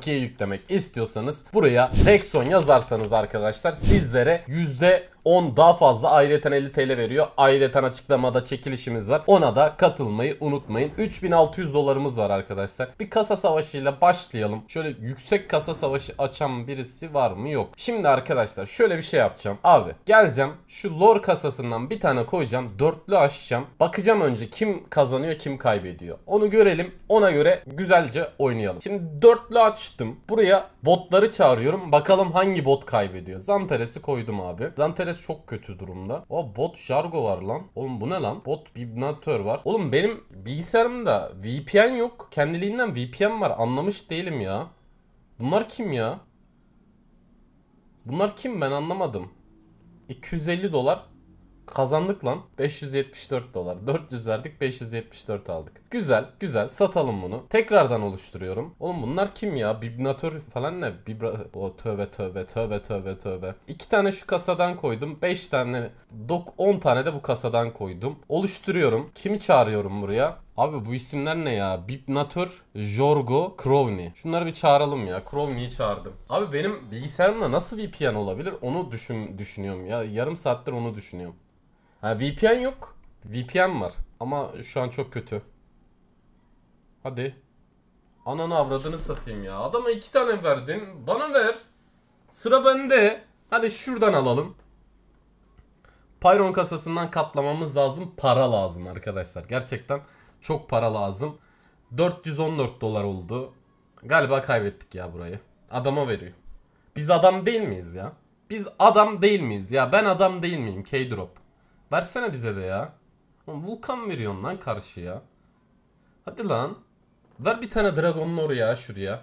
bakiye yüklemek istiyorsanız buraya Rexon yazarsanız arkadaşlar sizlere yüzde 10 daha fazla ayrıca 50 TL veriyor. Ayrıca açıklamada çekilişimiz var. Ona da katılmayı unutmayın. 3600 dolarımız var arkadaşlar. Bir kasa savaşıyla başlayalım. Şöyle yüksek kasa savaşı açan birisi var mı? Yok. Şimdi arkadaşlar şöyle bir şey yapacağım. Abi geleceğim şu lor kasasından bir tane koyacağım. Dörtlü açacağım. Bakacağım önce kim kazanıyor kim kaybediyor. Onu görelim. Ona göre güzelce oynayalım. Şimdi dörtlü açtım. Buraya botları çağırıyorum. Bakalım hangi bot kaybediyor. Zanteres'i koydum abi. Zanteres Menderes çok kötü durumda. O bot Jargo var lan. Oğlum bu ne lan? Bot Bibnatör var. Oğlum benim bilgisayarımda VPN yok. Kendiliğinden VPN var. Anlamış değilim ya. Bunlar kim ya? Bunlar kim ben anlamadım. 250 dolar Kazandık lan. 574 dolar. 400 verdik 574 aldık. Güzel güzel satalım bunu. Tekrardan oluşturuyorum. Oğlum bunlar kim ya? Bibnatör falan ne? Bibra... O tövbe tövbe tövbe tövbe tövbe. 2 tane şu kasadan koydum. 5 tane 10 tane de bu kasadan koydum. Oluşturuyorum. Kimi çağırıyorum buraya? Abi bu isimler ne ya? Bipnatör, Jorgo, Crowny. Şunları bir çağıralım ya. Crowny'yi çağırdım. Abi benim bilgisayarımda nasıl VPN olabilir onu düşün, düşünüyorum ya. Yarım saattir onu düşünüyorum. Ha VPN yok. VPN var. Ama şu an çok kötü. Hadi. Ananı avradını satayım ya. Adama iki tane verdin. Bana ver. Sıra bende. Hadi şuradan alalım. Pyron kasasından katlamamız lazım. Para lazım arkadaşlar. Gerçekten çok para lazım. 414 dolar oldu. Galiba kaybettik ya burayı. Adama veriyor. Biz adam değil miyiz ya? Biz adam değil miyiz ya? Ben adam değil miyim? K-Drop. Versene bize de ya. Oğlum vulkan veriyorsun lan karşıya. Hadi lan. Ver bir tane dragonun oraya şuraya.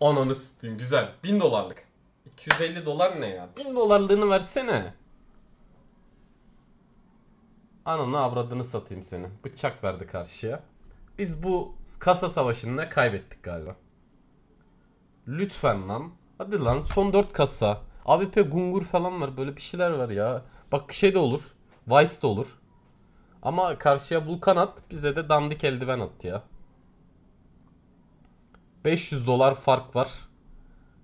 Ananı süteyim güzel. 1000 dolarlık. 250 dolar ne ya? 1000 dolarlığını versene. Ananı avradını satayım seni. Bıçak verdi karşıya. Biz bu kasa savaşında kaybettik galiba. Lütfen lan. Hadi lan son 4 kasa. AWP Gungur falan var. Böyle bir şeyler var ya. Bak şey de olur. Vice de olur. Ama karşıya Vulkan at. Bize de dandik eldiven at ya. 500 dolar fark var.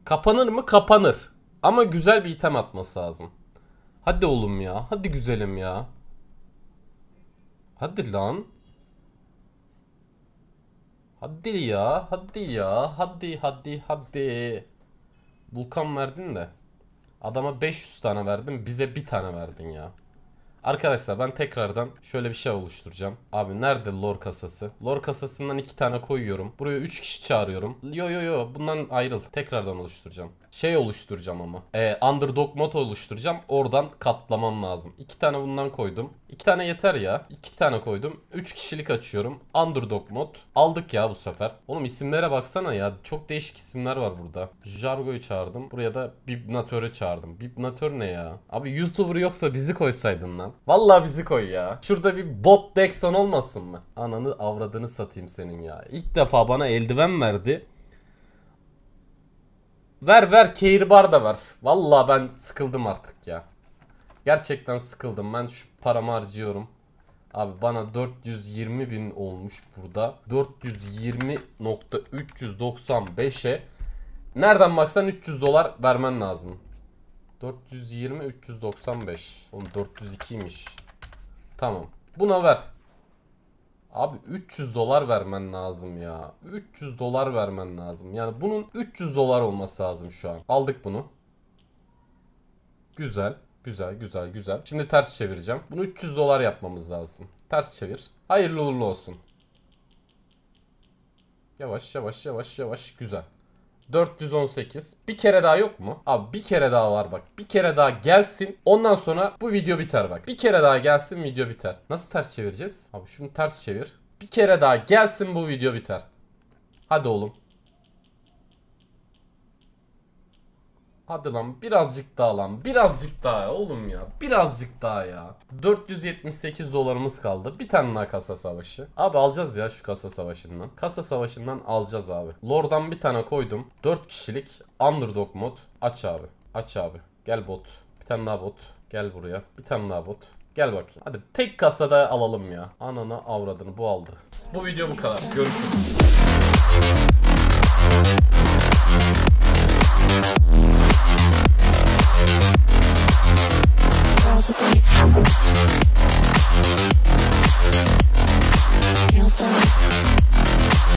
Kapanır mı? Kapanır. Ama güzel bir item atması lazım. Hadi oğlum ya. Hadi güzelim ya. Hadi lan. Hadi ya. Hadi ya. Hadi hadi hadi. Vulkan verdin de. Adama 500 tane verdin bize bir tane verdin ya. Arkadaşlar ben tekrardan şöyle bir şey oluşturacağım. Abi nerede lore kasası? Lore kasasından iki tane koyuyorum. Buraya üç kişi çağırıyorum. Yo yo yo bundan ayrıl. Tekrardan oluşturacağım. Şey oluşturacağım ama. Ee, underdog mod oluşturacağım. Oradan katlamam lazım. İki tane bundan koydum. İki tane yeter ya. İki tane koydum. Üç kişilik açıyorum. Underdog mod. Aldık ya bu sefer. Oğlum isimlere baksana ya. Çok değişik isimler var burada. Jargo'yu çağırdım. Buraya da Bibnatör'ü çağırdım. Bibnatör ne ya? Abi YouTuber yoksa bizi koysaydın lan. Vallahi bizi koy ya. Şurada bir bot Dexon olmasın mı? Ananı avradını satayım senin ya. İlk defa bana eldiven verdi. Ver ver Care Bar da ver. Vallahi ben sıkıldım artık ya. Gerçekten sıkıldım. Ben şu paramı harcıyorum. Abi bana 420 bin olmuş burada. 420.395'e nereden baksan 300 dolar vermen lazım. 420 395. Oğlum 402'ymiş. Tamam. Buna ver. Abi 300 dolar vermen lazım ya. 300 dolar vermen lazım. Yani bunun 300 dolar olması lazım şu an. Aldık bunu. Güzel. Güzel güzel güzel. Şimdi ters çevireceğim. Bunu 300 dolar yapmamız lazım. Ters çevir. Hayırlı uğurlu olsun. Yavaş yavaş yavaş yavaş. Güzel. 418. Bir kere daha yok mu? Abi bir kere daha var bak. Bir kere daha gelsin. Ondan sonra bu video biter bak. Bir kere daha gelsin video biter. Nasıl ters çevireceğiz? Abi şunu ters çevir. Bir kere daha gelsin bu video biter. Hadi oğlum. Hadi lan birazcık daha lan. Birazcık daha oğlum ya. Birazcık daha ya. 478 dolarımız kaldı. Bir tane daha kasa savaşı. Abi alacağız ya şu kasa savaşından. Kasa savaşından alacağız abi. Lord'dan bir tane koydum. 4 kişilik underdog mod. Aç abi. Aç abi. Gel bot. Bir tane daha bot. Gel buraya. Bir tane daha bot. Gel bakayım. Hadi tek kasada alalım ya. Anana avradını bu aldı. Bu video bu kadar. Görüşürüz.